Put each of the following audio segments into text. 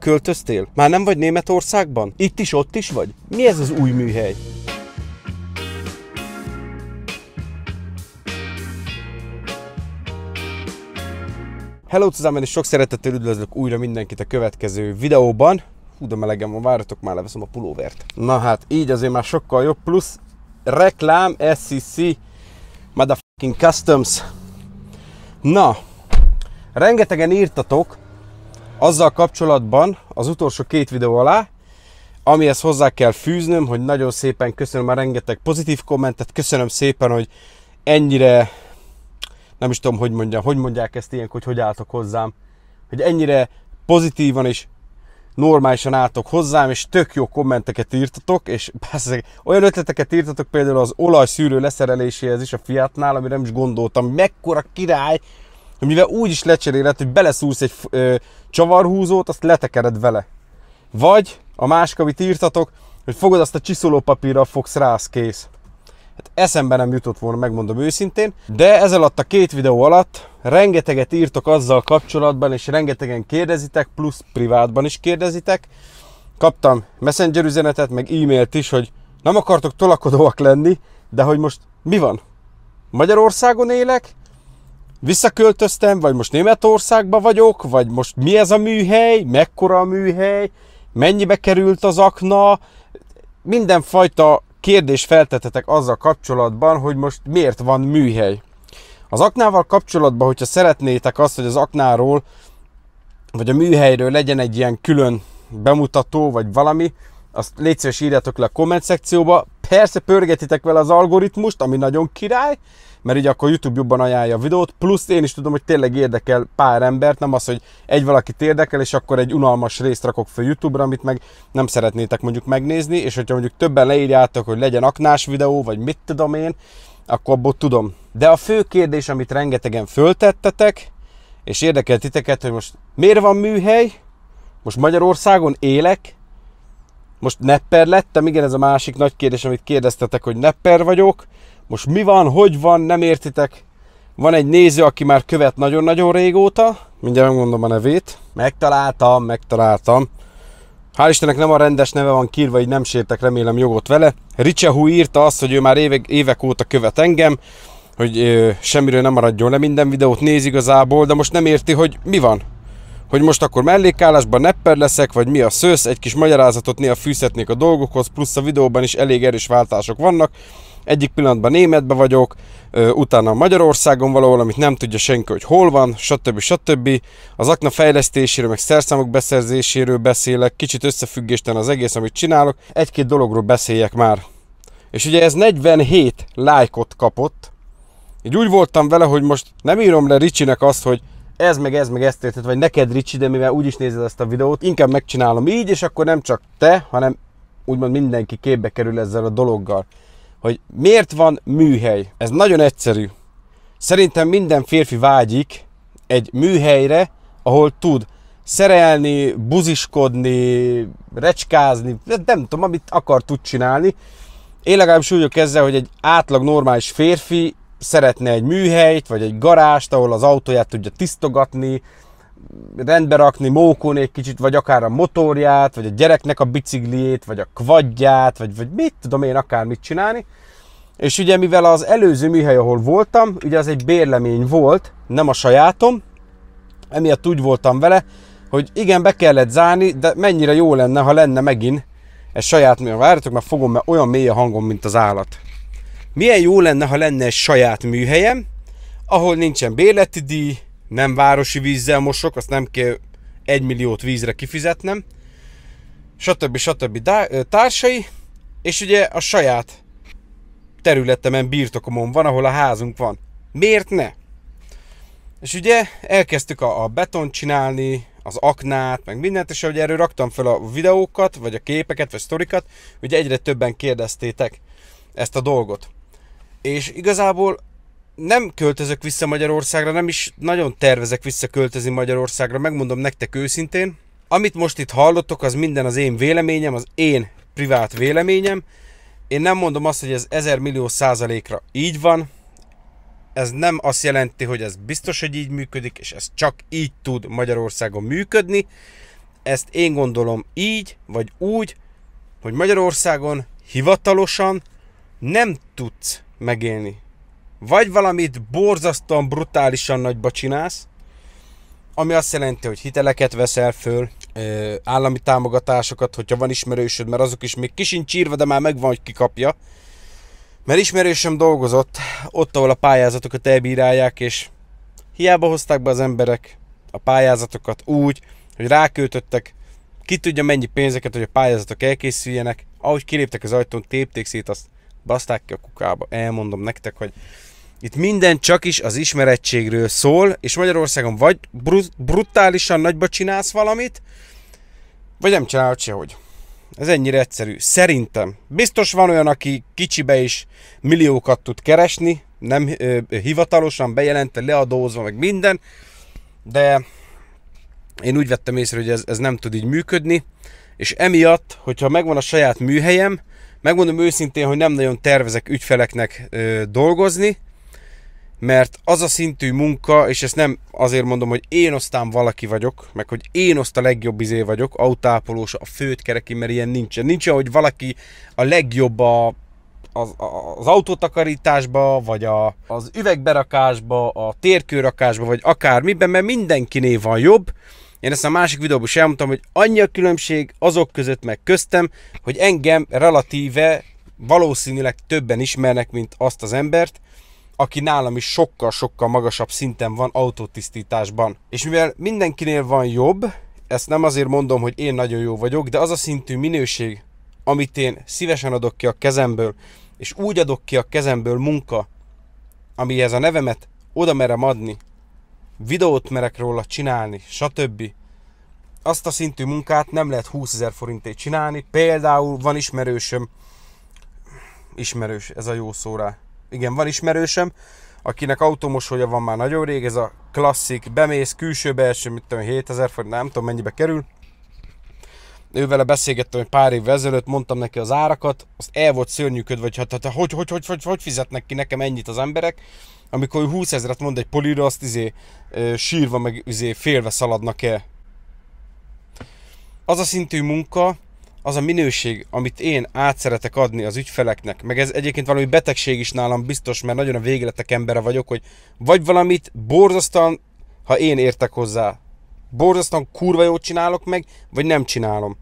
költöztél? Már nem vagy Németországban? Itt is, ott is vagy? Mi ez az új műhely? Hello zusammen, és sok szeretettel üdvözlök újra mindenkit a következő videóban. Hú, de melegem van, váratok már, leveszem a pulóvert. Na hát, így azért már sokkal jobb, plusz reklám, SCC, motherfucking customs. Na, rengetegen írtatok, azzal kapcsolatban az utolsó két videó alá, amihez hozzá kell fűznöm, hogy nagyon szépen köszönöm a rengeteg pozitív kommentet, köszönöm szépen, hogy ennyire, nem is tudom, hogy mondjam, hogy mondják ezt ilyen, hogy hogy álltok hozzám, hogy ennyire pozitívan és normálisan álltok hozzám, és tök jó kommenteket írtatok, és persze, olyan ötleteket írtatok például az olajszűrő leszereléséhez is a Fiatnál, amire nem is gondoltam, mekkora király, hogy mivel úgy is lecseréled, hogy beleszúrsz egy ö, csavarhúzót, azt letekered vele. Vagy a másik, amit írtatok, hogy fogod azt a csiszolópapírral fogsz rá, az kész. Hát eszembe nem jutott volna, megmondom őszintén, de ez alatt a két videó alatt rengeteget írtok azzal kapcsolatban, és rengetegen kérdezitek, plusz privátban is kérdezitek. Kaptam messenger üzenetet, meg e-mailt is, hogy nem akartok tolakodóak lenni, de hogy most mi van? Magyarországon élek, visszaköltöztem, vagy most Németországba vagyok, vagy most mi ez a műhely, mekkora a műhely, mennyibe került az akna, mindenfajta kérdés feltetetek azzal kapcsolatban, hogy most miért van műhely. Az aknával kapcsolatban, hogyha szeretnétek azt, hogy az aknáról, vagy a műhelyről legyen egy ilyen külön bemutató, vagy valami, azt légy szíves írjátok le a komment szekcióba. Persze pörgetitek vele az algoritmust, ami nagyon király, mert így akkor YouTube jobban ajánlja a videót, plusz én is tudom, hogy tényleg érdekel pár embert, nem az, hogy egy valakit érdekel, és akkor egy unalmas részt rakok fel YouTube-ra, amit meg nem szeretnétek mondjuk megnézni, és hogyha mondjuk többen leírjátok, hogy legyen aknás videó, vagy mit tudom én, akkor abból tudom. De a fő kérdés, amit rengetegen föltettetek, és érdekel titeket, hogy most miért van műhely, most Magyarországon élek, most nepper lettem, igen, ez a másik nagy kérdés, amit kérdeztetek, hogy nepper vagyok. Most mi van, hogy van, nem értitek. Van egy néző, aki már követ nagyon-nagyon régóta, mindjárt megmondom a nevét. Megtaláltam, megtaláltam. Hál' Istennek nem a rendes neve van kírva, így nem sértek remélem jogot vele. Ricsehu írta azt, hogy ő már évek, évek óta követ engem, hogy ö, semmiről nem maradjon le, minden videót néz igazából, de most nem érti, hogy mi van hogy most akkor mellékállásban nepper leszek, vagy mi a szősz, egy kis magyarázatot néha fűzhetnék a dolgokhoz, plusz a videóban is elég erős váltások vannak. Egyik pillanatban németbe vagyok, utána Magyarországon valahol, amit nem tudja senki, hogy hol van, stb. stb. Az akna fejlesztéséről, meg szerszámok beszerzéséről beszélek, kicsit összefüggésten az egész, amit csinálok. Egy-két dologról beszéljek már. És ugye ez 47 lájkot kapott, így úgy voltam vele, hogy most nem írom le Ricsinek azt, hogy ez meg ez meg ezt érted, vagy neked Ricsi, de mivel úgy is nézed ezt a videót, inkább megcsinálom így, és akkor nem csak te, hanem úgymond mindenki képbe kerül ezzel a dologgal. Hogy miért van műhely? Ez nagyon egyszerű. Szerintem minden férfi vágyik egy műhelyre, ahol tud szerelni, buziskodni, recskázni, nem tudom, amit akar tud csinálni. Én legalábbis úgy vagyok ezzel, hogy egy átlag normális férfi szeretne egy műhelyt, vagy egy garást, ahol az autóját tudja tisztogatni, rendbe rakni, mókon egy kicsit, vagy akár a motorját, vagy a gyereknek a bicikliét, vagy a kvadját, vagy, vagy mit tudom én akár mit csinálni. És ugye mivel az előző műhely, ahol voltam, ugye az egy bérlemény volt, nem a sajátom, emiatt úgy voltam vele, hogy igen, be kellett zárni, de mennyire jó lenne, ha lenne megint egy saját műhely. várjátok, mert fogom, mert olyan mély a hangom, mint az állat. Milyen jó lenne, ha lenne egy saját műhelyem, ahol nincsen béleti díj, nem városi vízzel mosok, azt nem kell egy milliót vízre kifizetnem, stb. stb. társai, és ugye a saját területemen, birtokomon van, ahol a házunk van. Miért ne? És ugye elkezdtük a, a betont csinálni, az aknát, meg mindent, és ahogy erről raktam fel a videókat, vagy a képeket, vagy sztorikat, ugye egyre többen kérdeztétek ezt a dolgot és igazából nem költözök vissza Magyarországra, nem is nagyon tervezek visszaköltözni Magyarországra, megmondom nektek őszintén. Amit most itt hallottok, az minden az én véleményem, az én privát véleményem. Én nem mondom azt, hogy ez 1000 millió százalékra így van, ez nem azt jelenti, hogy ez biztos, hogy így működik, és ez csak így tud Magyarországon működni. Ezt én gondolom így, vagy úgy, hogy Magyarországon hivatalosan nem tudsz megélni. Vagy valamit borzasztóan brutálisan nagyba csinálsz, ami azt jelenti, hogy hiteleket veszel föl, állami támogatásokat, hogyha van ismerősöd, mert azok is még kisincs írva, de már megvan, hogy kikapja. Mert ismerősöm dolgozott ott, ahol a pályázatokat elbírálják, és hiába hozták be az emberek a pályázatokat úgy, hogy ráköltöttek, ki tudja mennyi pénzeket, hogy a pályázatok elkészüljenek, ahogy kiléptek az ajtón, tépték szét azt baszták ki a kukába, elmondom nektek, hogy itt minden csak is az ismerettségről szól, és Magyarországon vagy brutálisan nagyba csinálsz valamit, vagy nem csinálod sehogy. Ez ennyire egyszerű. Szerintem. Biztos van olyan, aki kicsibe is milliókat tud keresni, nem ö, hivatalosan bejelentve, leadózva, meg minden, de én úgy vettem észre, hogy ez, ez nem tud így működni, és emiatt, hogyha megvan a saját műhelyem, Megmondom őszintén, hogy nem nagyon tervezek ügyfeleknek ö, dolgozni, mert az a szintű munka, és ezt nem azért mondom, hogy én aztán valaki vagyok, meg hogy én azt a legjobb izé vagyok, autápolós, a főt kereki, mert ilyen nincsen. Nincs, hogy valaki a legjobb a, az, az autótakarításba, vagy a, az üvegberakásba, a térkőrakásba, vagy akármiben, mert mindenkinél van jobb, én ezt a másik videóban sem elmondtam, hogy annyi a különbség azok között meg köztem, hogy engem relatíve valószínűleg többen ismernek, mint azt az embert, aki nálam is sokkal-sokkal magasabb szinten van autotisztításban. És mivel mindenkinél van jobb, ezt nem azért mondom, hogy én nagyon jó vagyok, de az a szintű minőség, amit én szívesen adok ki a kezemből, és úgy adok ki a kezemből munka, amihez a nevemet oda merem adni, videót merek róla csinálni, stb. Azt a szintű munkát nem lehet 20 ezer forintért csinálni. Például van ismerősöm, ismerős, ez a jó szóra. Igen, van ismerősöm, akinek automosolja van már nagyon rég, ez a klasszik, bemész külső belső, mit tudom, 7000 forint, nem tudom mennyibe kerül, ővele beszélgettem egy pár évvel ezelőtt, mondtam neki az árakat, azt el volt szörnyűködve, hogy hát, hát, hát hogy, hogy, hogy, hogy, hogy fizetnek ki nekem ennyit az emberek, amikor 20 ezeret mond egy polira, azt izé sírva, meg izé félve szaladnak el. Az a szintű munka, az a minőség, amit én át szeretek adni az ügyfeleknek, meg ez egyébként valami betegség is nálam biztos, mert nagyon a végletek embere vagyok, hogy vagy valamit borzasztóan, ha én értek hozzá, borzasztóan kurva jót csinálok meg, vagy nem csinálom.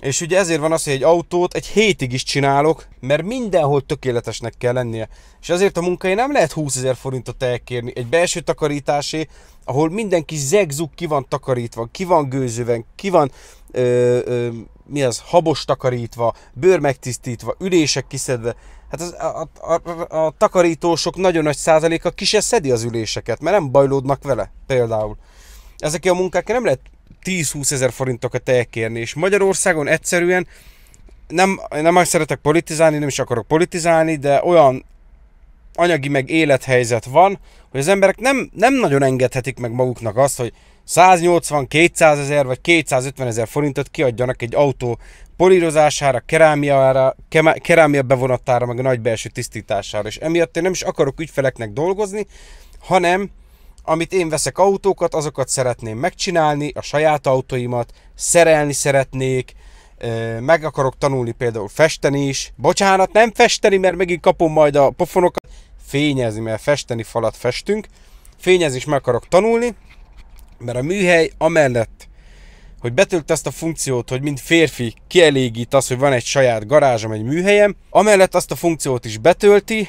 És ugye ezért van az, hogy egy autót egy hétig is csinálok, mert mindenhol tökéletesnek kell lennie. És azért a munkai nem lehet 20 ezer forintot elkérni. Egy belső takarításé, ahol mindenki zegzug ki van takarítva, ki van gőzőven, ki van ö, ö, mi az, habos takarítva, bőr megtisztítva, ülések kiszedve. Hát az, a, a, a takarítósok nagyon nagy százaléka ki se szedi az üléseket, mert nem bajlódnak vele például ezek a munkák nem lehet 10-20 ezer forintokat elkérni, és Magyarországon egyszerűen nem, nem azt szeretek politizálni, nem is akarok politizálni, de olyan anyagi meg élethelyzet van, hogy az emberek nem, nem nagyon engedhetik meg maguknak azt, hogy 180-200 ezer vagy 250 ezer forintot kiadjanak egy autó polírozására, kerámiára, kerámia bevonatára, meg a nagy belső tisztítására. És emiatt én nem is akarok ügyfeleknek dolgozni, hanem amit én veszek autókat, azokat szeretném megcsinálni, a saját autóimat, szerelni szeretnék, meg akarok tanulni például festeni is. Bocsánat, nem festeni, mert megint kapom majd a pofonokat. Fényezni, mert festeni falat festünk. Fényezni is meg akarok tanulni, mert a műhely amellett, hogy betölt ezt a funkciót, hogy mint férfi kielégít az, hogy van egy saját garázsom, egy műhelyem, amellett azt a funkciót is betölti,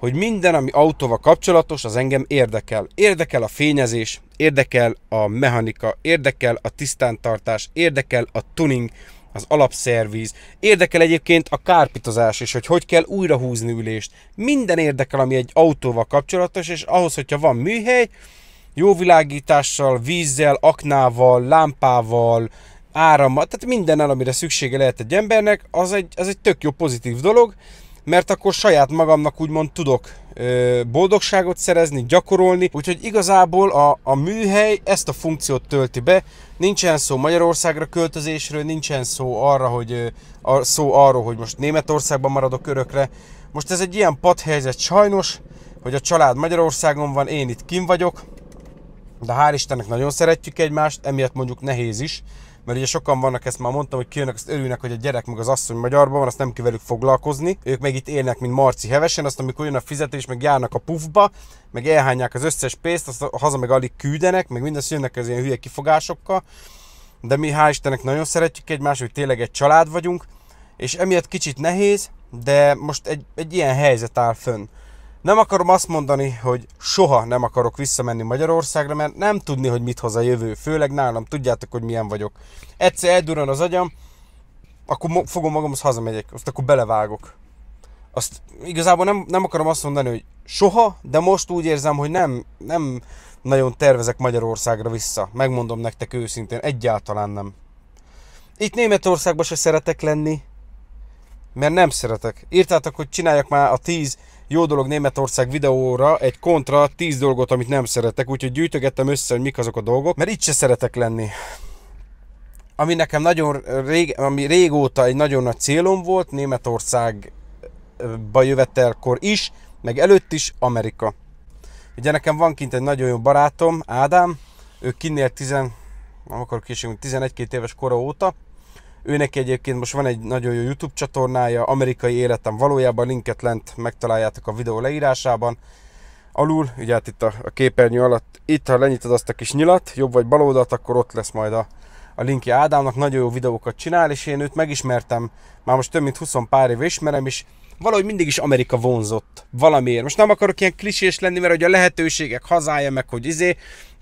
hogy minden, ami autóval kapcsolatos, az engem érdekel. Érdekel a fényezés, érdekel a mechanika, érdekel a tisztántartás, érdekel a tuning, az alapszerviz, Érdekel egyébként a kárpitozás is, hogy hogy kell újra húzni ülést. Minden érdekel, ami egy autóval kapcsolatos, és ahhoz, hogyha van műhely, jó világítással, vízzel, aknával, lámpával, árammal, tehát mindennel, amire szüksége lehet egy embernek, az egy, az egy tök jó pozitív dolog, mert akkor saját magamnak úgymond tudok boldogságot szerezni, gyakorolni, úgyhogy igazából a, a műhely ezt a funkciót tölti be, nincsen szó Magyarországra költözésről, nincsen szó arra, hogy a, szó arról, hogy most Németországban maradok örökre. Most ez egy ilyen padhelyzet sajnos, hogy a család Magyarországon van, én itt kim vagyok, de hál' Istennek nagyon szeretjük egymást, emiatt mondjuk nehéz is, mert ugye sokan vannak, ezt már mondtam, hogy kijönnek, azt örülnek, hogy a gyerek meg az asszony magyarban van, azt nem kell velük foglalkozni, ők meg itt élnek, mint Marci hevesen, azt amikor jön a fizetés, meg járnak a puffba, meg elhányják az összes pénzt, azt haza meg alig küldenek, meg minden jönnek az ilyen hülye kifogásokkal, de mi hál' Istennek nagyon szeretjük egymást, hogy tényleg egy család vagyunk, és emiatt kicsit nehéz, de most egy, egy ilyen helyzet áll fönn. Nem akarom azt mondani, hogy soha nem akarok visszamenni Magyarországra, mert nem tudni, hogy mit hoz a jövő, főleg nálam, tudjátok, hogy milyen vagyok. Egyszer eldurran az agyam, akkor fogom magam, azt hazamegyek, azt akkor belevágok. Azt igazából nem, nem akarom azt mondani, hogy soha, de most úgy érzem, hogy nem, nem nagyon tervezek Magyarországra vissza. Megmondom nektek őszintén, egyáltalán nem. Itt Németországban se szeretek lenni, mert nem szeretek. Írtátok, hogy csináljak már a 10 jó dolog Németország videóra egy kontra 10 dolgot, amit nem szeretek, úgyhogy gyűjtögettem össze, hogy mik azok a dolgok, mert itt se szeretek lenni ami nekem nagyon rég, ami régóta egy nagyon nagy célom volt, Németországba jövetelkor is, meg előtt is Amerika. Ugye nekem van kint egy nagyon jó barátom, Ádám, ő kinnél 10, nem 11-2 éves kora óta, Őnek egyébként most van egy nagyon jó YouTube csatornája, amerikai életem valójában, linket lent megtaláljátok a videó leírásában. Alul, ugye hát itt a, a képernyő alatt, itt ha lenyitod azt a kis nyilat, jobb vagy bal oldalt, akkor ott lesz majd a, a linki Ádámnak, nagyon jó videókat csinál, és én őt megismertem, már most több mint 20 pár év ismerem, is valahogy mindig is Amerika vonzott valamiért. Most nem akarok ilyen klisés lenni, mert hogy a lehetőségek hazája, meg hogy izé,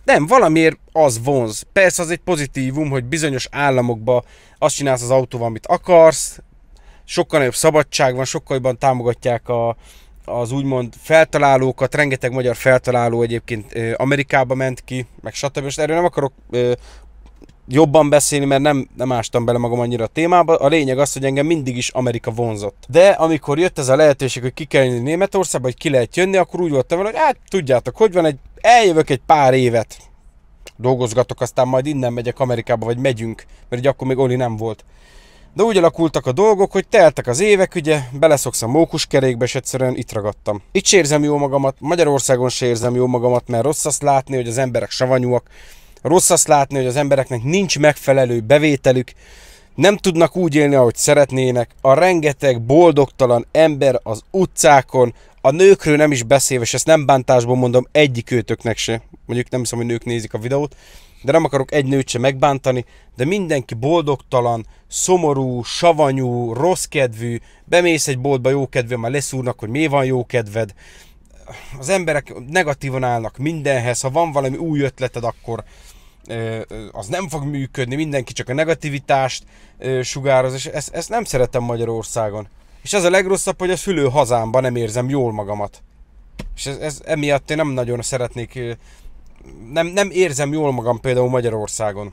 nem, valamiért az vonz. Persze az egy pozitívum, hogy bizonyos államokba azt csinálsz az autóval, amit akarsz, sokkal nagyobb szabadság van, sokkal jobban támogatják a, az úgymond feltalálókat, rengeteg magyar feltaláló egyébként Amerikába ment ki, meg stb. Most erről nem akarok jobban beszélni, mert nem, nem ástam bele magam annyira a témába. A lényeg az, hogy engem mindig is Amerika vonzott. De amikor jött ez a lehetőség, hogy ki kell jönni Németországba, hogy ki lehet jönni, akkor úgy voltam hogy hát tudjátok, hogy van, egy, eljövök egy pár évet, dolgozgatok, aztán majd innen megyek Amerikába, vagy megyünk, mert ugye akkor még Oli nem volt. De úgy alakultak a dolgok, hogy teltek az évek, ugye, beleszoksz a mókuskerékbe, és egyszerűen itt ragadtam. Itt sérzem jó magamat, Magyarországon sérzem jó magamat, mert rossz azt látni, hogy az emberek savanyúak, Rossz azt látni, hogy az embereknek nincs megfelelő bevételük, nem tudnak úgy élni, ahogy szeretnének, a rengeteg boldogtalan ember az utcákon, a nőkről nem is beszélve, és ezt nem bántásból mondom egyik őtöknek se, mondjuk nem hiszem, hogy nők nézik a videót, de nem akarok egy nőt se megbántani, de mindenki boldogtalan, szomorú, savanyú, rossz kedvű, bemész egy boltba jókedve, már leszúrnak, hogy mi van jókedved, az emberek negatívan állnak mindenhez, ha van valami új ötleted, akkor az nem fog működni, mindenki csak a negativitást sugároz, és ezt, ezt nem szeretem Magyarországon. És ez a legrosszabb, hogy a szülő hazámban nem érzem jól magamat. És ez, ez emiatt én nem nagyon szeretnék, nem, nem érzem jól magam például Magyarországon.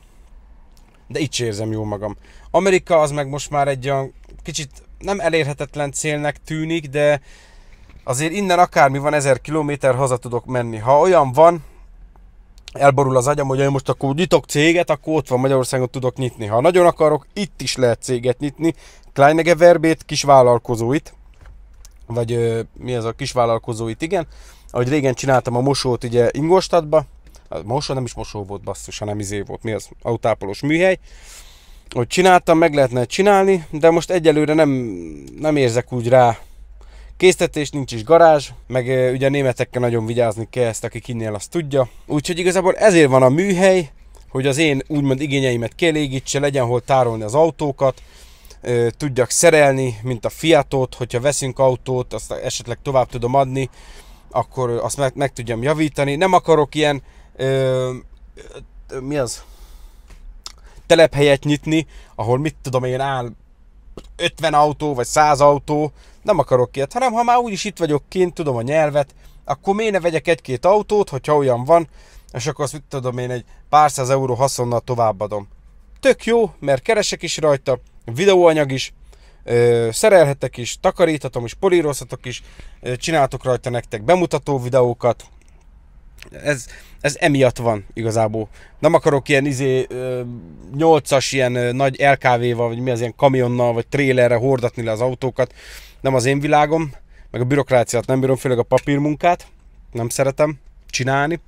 De itt sem érzem jól magam. Amerika az meg most már egy olyan kicsit nem elérhetetlen célnek tűnik, de azért innen akármi van, 1000 kilométer haza tudok menni. Ha olyan van, elborul az agyam, hogy én most akkor nyitok céget, akkor ott van Magyarországon tudok nyitni. Ha nagyon akarok, itt is lehet céget nyitni. Kleinege verbét, kis vállalkozóit, vagy ö, mi ez a kis vállalkozóit? igen. Ahogy régen csináltam a mosót ugye Ingolstadtba, a mosó nem is mosó volt basszus, hanem izé volt, mi az, autápolós műhely. Hogy csináltam, meg lehetne csinálni, de most egyelőre nem, nem érzek úgy rá, Késztetés nincs is garázs, meg ugye a németekkel nagyon vigyázni kell ezt, aki kinél azt tudja. Úgyhogy igazából ezért van a műhely, hogy az én úgymond igényeimet kielégítse, legyen hol tárolni az autókat, tudjak szerelni, mint a Fiatot, hogyha veszünk autót, azt esetleg tovább tudom adni, akkor azt meg, meg tudjam javítani. Nem akarok ilyen, ö, ö, mi az, telephelyet nyitni, ahol mit tudom én áll 50 autó, vagy 100 autó, nem akarok ilyet, hanem ha már úgyis itt vagyok kint, tudom a nyelvet, akkor miért ne vegyek egy-két autót, hogyha olyan van, és akkor azt mit tudom én egy pár száz euró haszonnal továbbadom. Tök jó, mert keresek is rajta, videóanyag is, ö, szerelhetek is, takaríthatom is, polírozhatok is, ö, csináltok rajta nektek bemutató videókat, ez, ez emiatt van igazából. Nem akarok ilyen izé, 8-as ilyen nagy LKV-val, vagy mi az ilyen kamionnal, vagy trélerre hordatni le az autókat, nem az én világom, meg a bürokráciát nem bírom, főleg a papírmunkát, nem szeretem csinálni.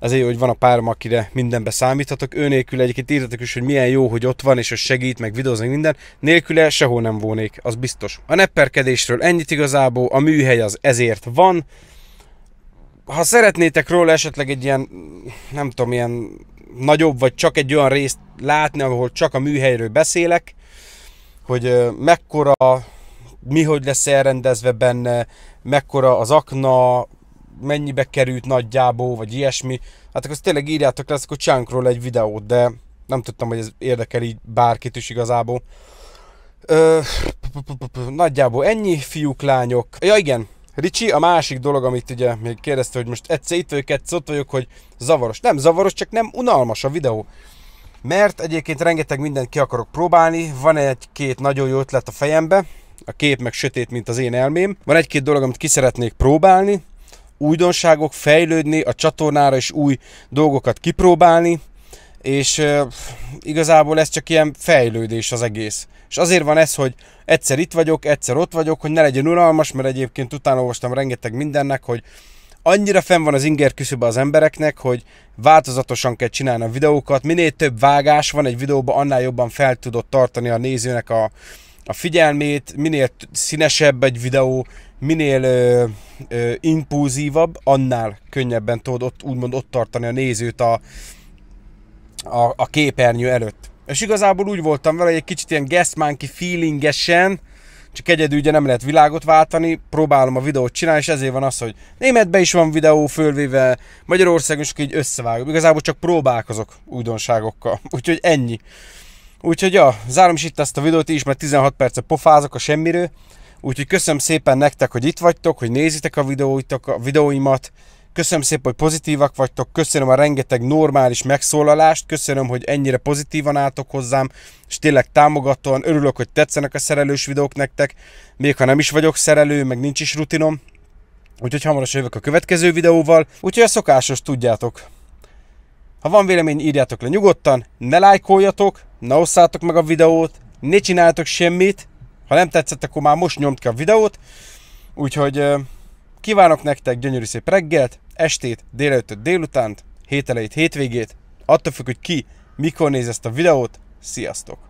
Ezért jó, hogy van a párom, akire mindenbe számíthatok. Ő nélkül egyébként írtatok is, hogy milyen jó, hogy ott van, és hogy segít, meg videóz, minden. Nélküle sehol nem volnék, az biztos. A nepperkedésről ennyit igazából, a műhely az ezért van. Ha szeretnétek róla esetleg egy ilyen, nem tudom, ilyen nagyobb, vagy csak egy olyan részt látni, ahol csak a műhelyről beszélek, hogy mekkora mi hogy lesz elrendezve benne, mekkora az akna, mennyibe került nagyjából, vagy ilyesmi. Hát akkor tényleg írjátok le, akkor csánkról egy videót, de nem tudtam, hogy ez érdekel így bárkit is igazából. nagyjából ennyi, fiúk, lányok. Ja igen, Ricsi, a másik dolog, amit ugye még kérdezte, hogy most egyszer itt vagyok, egyszer ott vagyok, hogy zavaros. Nem zavaros, csak nem unalmas a videó. Mert egyébként rengeteg mindent ki akarok próbálni, van egy-két nagyon jó ötlet a fejembe, a kép meg sötét, mint az én elmém. Van egy-két dolog, amit ki szeretnék próbálni, újdonságok, fejlődni, a csatornára is új dolgokat kipróbálni, és uh, igazából ez csak ilyen fejlődés az egész. És azért van ez, hogy egyszer itt vagyok, egyszer ott vagyok, hogy ne legyen unalmas, mert egyébként utána olvastam rengeteg mindennek, hogy annyira fenn van az inger küszöbe az embereknek, hogy változatosan kell csinálni a videókat, minél több vágás van egy videóban, annál jobban fel tudod tartani a nézőnek a, a figyelmét, minél színesebb egy videó, minél ö, ö, impulzívabb, annál könnyebben tudod ott, úgymond ott tartani a nézőt a, a, a képernyő előtt. És igazából úgy voltam vele, hogy egy kicsit ilyen guestmanki feelingesen, csak egyedül ugye nem lehet világot váltani, próbálom a videót csinálni, és ezért van az, hogy németben is van videó fölvéve, Magyarországon is így összevágom. Igazából csak próbálkozok újdonságokkal, úgyhogy ennyi. Úgyhogy ja, zárom is itt ezt a videót is, mert 16 perce pofázok a semmiről. Úgyhogy köszönöm szépen nektek, hogy itt vagytok, hogy nézitek a, videóitok, a videóimat. Köszönöm szépen, hogy pozitívak vagytok, köszönöm a rengeteg normális megszólalást, köszönöm, hogy ennyire pozitívan álltok hozzám, és tényleg támogatóan örülök, hogy tetszenek a szerelős videók nektek, még ha nem is vagyok szerelő, meg nincs is rutinom. Úgyhogy hamarosan jövök a következő videóval, úgyhogy a szokásos tudjátok. Ha van vélemény, írjátok le nyugodtan, ne lájkoljatok, ne osszátok meg a videót, ne csináljátok semmit, ha nem tetszett, akkor már most nyomd ki a videót. Úgyhogy kívánok nektek gyönyörű szép reggelt, estét, délelőttet, délutánt, hételeit, hétvégét, attól függ, hogy ki, mikor néz ezt a videót. Sziasztok!